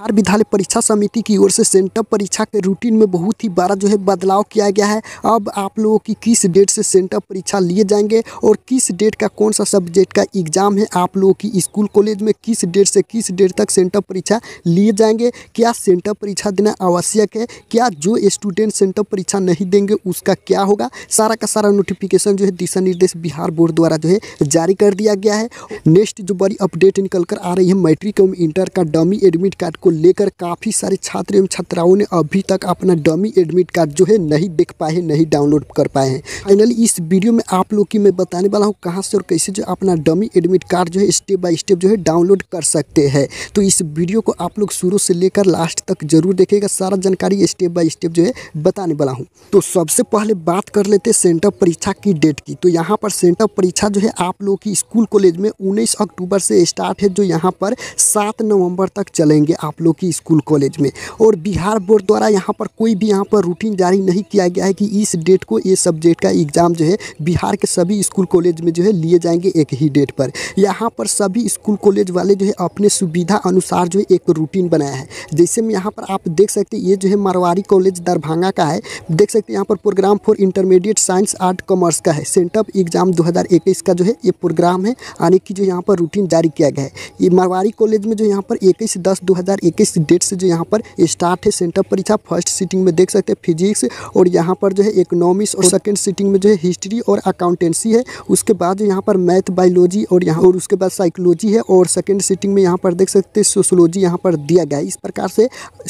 बिहार विद्यालय परीक्षा समिति की ओर से सेंटअप परीक्षा के रूटीन में बहुत ही बड़ा जो है बदलाव किया गया है अब आप लोगों की किस डेट से सेंटअप परीक्षा लिए जाएंगे और किस डेट का कौन सा सब्जेक्ट का एग्जाम है आप लोगों की स्कूल कॉलेज में किस डेट से किस डेट तक सेंटअप परीक्षा लिए जाएंगे क्या सेंटअप परीक्षा देना आवश्यक है क्या जो स्टूडेंट सेंटअप परीक्षा नहीं देंगे उसका क्या होगा सारा का सारा नोटिफिकेशन जो है दिशा निर्देश बिहार बोर्ड द्वारा जो है जारी कर दिया गया है नेक्स्ट जो बड़ी अपडेट निकल कर आ रही है मैट्रिक एवं इंटर का डमी एडमिट कार्ड को लेकर काफ़ी सारे छात्र एवं छात्राओं ने अभी तक अपना डमी एडमिट कार्ड जो है नहीं देख पाए हैं नहीं डाउनलोड कर पाए हैं फाइनली इस वीडियो में आप लोग की मैं बताने वाला हूँ कहाँ से और कैसे जो अपना डमी एडमिट कार्ड जो है स्टेप बाय स्टेप जो है डाउनलोड कर सकते हैं तो इस वीडियो को आप लोग शुरू से लेकर लास्ट तक जरूर देखेगा सारा जानकारी स्टेप बाय स्टेप जो है बताने वाला हूँ तो सबसे पहले बात कर लेते सेंटर परीक्षा की डेट की तो यहाँ पर सेंटर परीक्षा जो है आप लोग की स्कूल कॉलेज में उन्नीस अक्टूबर से स्टार्ट है जो यहाँ पर सात नवंबर तक चलेंगे आप लोग की स्कूल कॉलेज में और बिहार बोर्ड द्वारा यहाँ पर कोई भी यहाँ पर रूटीन जारी नहीं किया गया है कि इस डेट को ये सब्जेक्ट का एग्ज़ाम जो है बिहार के सभी स्कूल कॉलेज में जो है लिए जाएंगे एक ही डेट पर यहाँ पर सभी स्कूल कॉलेज वाले जो है अपने सुविधा अनुसार जो है एक रूटीन बनाया है जैसे में यहाँ पर आप देख सकते ये जो है मारवाड़ी कॉलेज दरभंगा का है देख सकते यहाँ पर program for intermediate science art commerce का है सेंटअप एग्ज़ाम दो का जो है ये प्रोग्राम है आने की जो यहाँ पर रूटीन जारी किया गया है ये मारवाड़ी कॉलेज में जो यहाँ पर इक्कीस दस दो इक्कीस डेट से जो यहाँ पर स्टार्ट है सेंटर परीक्षा फर्स्ट सीटिंग में देख सकते हैं फिजिक्स और यहाँ पर जो है इकोनॉमिक्स और सेकेंड सीटिंग में जो है हिस्ट्री और अकाउंटेंसी है उसके बाद जो यहाँ पर मैथ बायोलॉजी और यहाँ और उसके बाद साइकोलॉजी है और सेकेंड सीटिंग में यहाँ पर देख सकते हैं सोशोलॉजी यहाँ पर दिया गया इस प्रकार से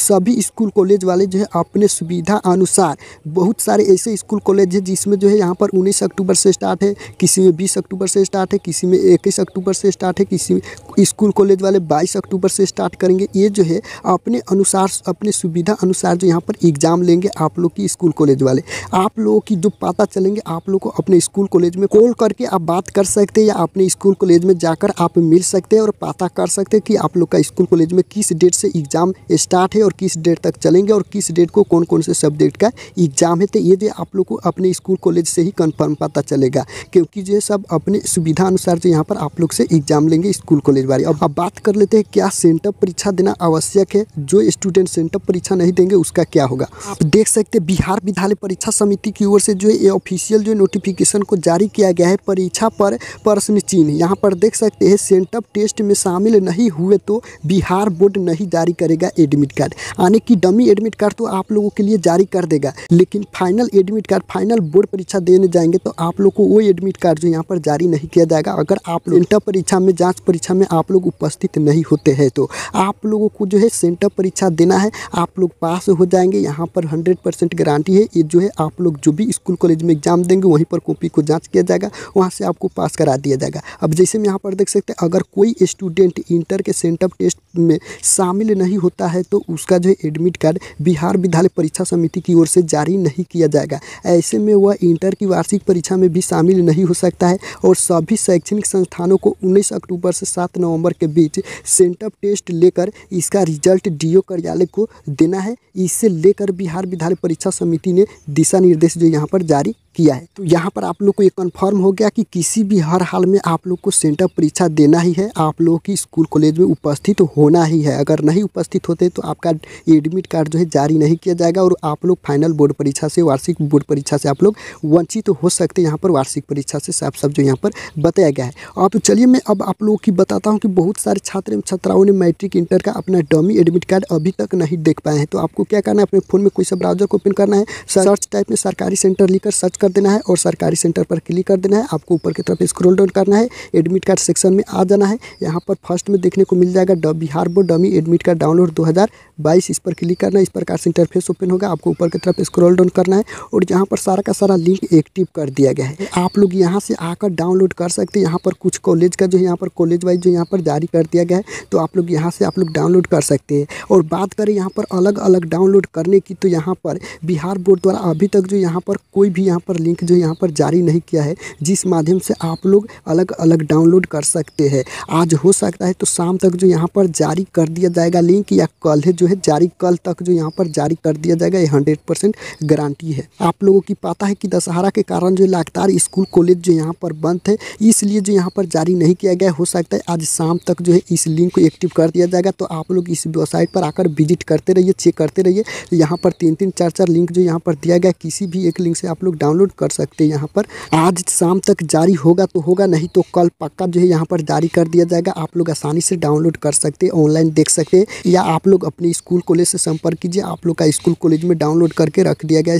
सभी स्कूल कॉलेज वाले जो है अपने सुविधा अनुसार बहुत सारे ऐसे स्कूल कॉलेज है जिसमें जो है यहाँ पर उन्नीस अक्टूबर से स्टार्ट है किसी में बीस अक्टूबर से स्टार्ट है किसी में इक्कीस अक्टूबर से स्टार्ट है किसी में स्कूल कॉलेज वाले बाईस अक्टूबर से स्टार्ट करेंगे ये जो है हैं अपने अनुसार अपने सुविधा अनुसार जो यहाँ पर एग्ज़ाम लेंगे आप लोग की स्कूल कॉलेज वाले आप लोगों की जो पता चलेंगे आप लोग को अपने स्कूल कॉलेज में कॉल करके आप बात कर सकते हैं या अपने स्कूल कॉलेज में जाकर आप मिल सकते हैं और पता कर सकते हैं कि आप लोग का स्कूल कॉलेज में किस डेट से एग्ज़ाम स्टार्ट है और किस डेट तक चलेंगे और किस डेट को कौन कौन से सब्जेक्ट का एग्ज़ाम है तो ये जो आप लोग को अपने स्कूल कॉलेज से ही कन्फर्म पता चलेगा क्योंकि जो सब अपने सुविधा अनुसार जो यहाँ पर आप लोग से एग्ज़ाम लेंगे स्कूल कॉलेज वाले अब बात कर लेते हैं क्या सेंटअप परीक्षा देना आवश्यक है जो स्टूडेंट सेंटर परीक्षा नहीं देंगे उसका क्या होगा आप देख सकते हैं बिहार विद्यालय परीक्षा समिति की ओर से जो ये ऑफिशियल जो नोटिफिकेशन को जारी किया गया है परीक्षा पर प्रश्न चिन्ह यहाँ पर देख सकते हैं सेंटअप टेस्ट में शामिल नहीं हुए तो बिहार बोर्ड नहीं जारी करेगा एडमिट कार्ड यानी कि डमी एडमिट कार्ड तो आप लोगों के लिए जारी कर देगा लेकिन final admit card final board परीक्षा देने जाएंगे तो आप लोग को वो एडमिट कार्ड जो यहाँ पर जारी नहीं किया जाएगा अगर आप लोग इंटर परीक्षा में जांच परीक्षा में आप लोग उपस्थित नहीं होते हैं तो आप लोगों को आपको जो है सेंटर परीक्षा देना है आप लोग पास हो जाएंगे यहाँ पर हंड्रेड परसेंट गारंटी है ये जो है आप लोग जो भी स्कूल कॉलेज में एग्जाम देंगे वहीं पर कॉपी को जाँच किया जाएगा वहाँ से आपको पास करा दिया जाएगा अब जैसे हम यहाँ पर देख सकते हैं अगर कोई स्टूडेंट इंटर के सेंटर टेस्ट में शामिल नहीं होता है तो उसका जो है एडमिट कार्ड बिहार विद्यालय परीक्षा समिति की ओर से जारी नहीं किया जाएगा ऐसे में वह इंटर की वार्षिक परीक्षा में भी शामिल नहीं हो सकता है और सभी शैक्षणिक संस्थानों को उन्नीस अक्टूबर से सात नवंबर के बीच सेंटअप टेस्ट लेकर इस इसका रिजल्ट डीओ कार्यालय को देना है इसे लेकर बिहार विद्यालय परीक्षा समिति ने दिशा निर्देश जो यहाँ पर जारी किया है तो यहाँ पर आप लोग को ये कन्फर्म हो गया कि किसी भी हर हाल में आप लोग को सेंटर परीक्षा देना ही है आप लोगों की स्कूल कॉलेज में उपस्थित होना ही है अगर नहीं उपस्थित होते तो आपका एडमिट कार्ड जो है जारी नहीं किया जाएगा और आप लोग फाइनल बोर्ड परीक्षा से वार्षिक बोर्ड परीक्षा से आप लोग वंचित तो हो सकते हैं यहाँ पर वार्षिक परीक्षा से साफ साफ जो यहाँ पर बताया गया है तो चलिए मैं अब आप लोगों की बताता हूँ कि बहुत सारे छात्र एवं छात्राओं ने मैट्रिक इंटर का अपना अपना डमी एडमिट कार्ड अभी तक नहीं देख पाए हैं तो आपको क्या करना है अपने फ़ोन में कोई सा ब्राउजर को ओपन करना है सर्च टाइप में सरकारी सेंटर लिखकर सर्च कर देना है और सरकारी सेंटर पर क्लिक कर देना है आपको ऊपर की तरफ स्क्रोल डाउन करना है एडमिट कार्ड सेक्शन में आ जाना है यहाँ पर फर्स्ट में देखने को मिल जाएगा Bihar board dummy admit card download दो इस पर क्लिक करना है इस प्रकार से इंटरफेस ओपन होगा आपको ऊपर की तरफ स्क्रोल डाउन करना है और यहाँ पर सारा का सारा लिंक एक्टिव कर दिया गया है आप लोग यहाँ से आकर डाउनलोड कर सकते हैं यहाँ पर कुछ कॉलेज का जो यहाँ पर कॉलेज वाइज जो यहाँ पर जारी कर दिया गया है तो आप लोग यहाँ से आप लोग डाउनलोड कर सकते हैं और बात करें यहाँ पर अलग अलग डाउनलोड करने की तो यहाँ पर बिहार बोर्ड द्वारा अभी तक जो यहाँ पर कोई भी यहाँ पर लिंक जो यहाँ पर जारी नहीं किया है जिस माध्यम से आप लोग अलग अलग डाउनलोड कर सकते हैं आज हो सकता है तो शाम तक जो यहाँ पर जारी कर दिया जाएगा लिंक या कल है जो है जारी कल तक जो यहाँ पर जारी कर दिया जाएगा ये हंड्रेड परसेंट गारंटी है आप लोगों की पता है कि दशहरा के कारण जो लगातार स्कूल कॉलेज जो यहाँ पर बंद है इसलिए जो यहाँ पर जारी नहीं किया गया हो सकता है आज शाम तक जो है इस लिंक को एक्टिव कर दिया जाएगा तो आप लोग लोग इस वेबसाइट पर आकर विजिट करते रहिए चेक करते रहिए यहाँ पर तीन तीन चार चार लिंक जो यहाँ पर दिया गया किसी भी एक लिंक से आप लोग डाउनलोड कर सकते हैं यहाँ पर आज शाम तक जारी होगा तो होगा नहीं तो कल पक्का जो है यहाँ पर जारी कर दिया जाएगा आप लोग आसानी से डाउनलोड कर सकते हैं ऑनलाइन देख सकते हैं या आप लोग अपने स्कूल कॉलेज से संपर्क कीजिए आप लोग का स्कूल कॉलेज में डाउनलोड करके रख दिया गया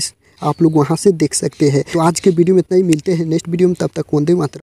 आप लोग वहाँ से देख सकते हैं तो आज के वीडियो में इतना ही मिलते हैं नेक्स्ट वीडियो में तब तक वंदे मात्र